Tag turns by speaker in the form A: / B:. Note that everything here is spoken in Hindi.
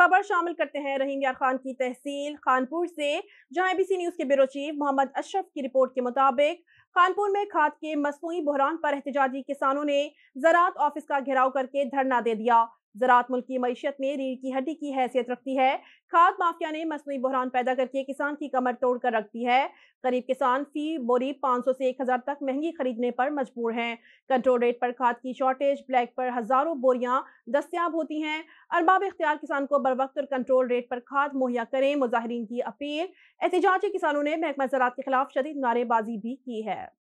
A: खबर शामिल करते हैं रहीम यार खान की तहसील खानपुर से जहां एबीसी न्यूज के ब्यूरो चीफ मोहम्मद अशरफ की रिपोर्ट के मुताबिक खानपुर में खाद के मसनू बहरान पर एहतजाजी किसानों ने जरात ऑफिस का घेराव करके धरना दे दिया ज़रात मुल्क की मीशत में रीढ़ की हड्डी की हैसियत रखती है खाद माफिया ने मसनू बहरान पैदा करके किसान की कमर तोड़ कर रख दी है गरीब किसान फी बोरी पाँच सौ से एक हज़ार तक महंगी खरीदने पर मजबूर हैं कंट्रोल रेट पर खाद की शॉर्टेज ब्लैक पर हज़ारों बोरियाँ दस्तियाब होती हैं अरबाब इख्तियार किसान को बर वक्त और कंट्रोल रेट पर खाद मुहैया करें मुजाहरीन की अपील एहतजाजी किसानों ने महकमा ज़रात के खिलाफ शदीद नारेबाजी भी की है